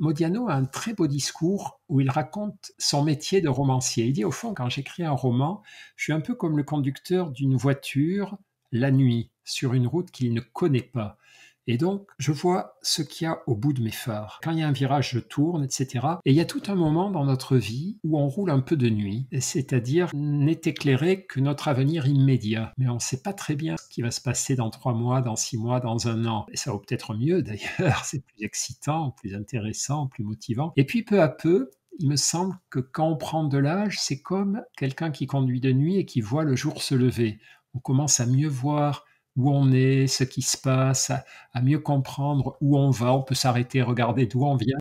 Modiano a un très beau discours où il raconte son métier de romancier. Il dit au fond, quand j'écris un roman, je suis un peu comme le conducteur d'une voiture la nuit sur une route qu'il ne connaît pas. Et donc, je vois ce qu'il y a au bout de mes phares. Quand il y a un virage, je tourne, etc. Et il y a tout un moment dans notre vie où on roule un peu de nuit, c'est-à-dire n'est éclairé que notre avenir immédiat. Mais on ne sait pas très bien ce qui va se passer dans trois mois, dans six mois, dans un an. Et ça vaut peut-être mieux d'ailleurs, c'est plus excitant, plus intéressant, plus motivant. Et puis peu à peu, il me semble que quand on prend de l'âge, c'est comme quelqu'un qui conduit de nuit et qui voit le jour se lever. On commence à mieux voir où on est, ce qui se passe, à, à mieux comprendre où on va. On peut s'arrêter, regarder d'où on vient,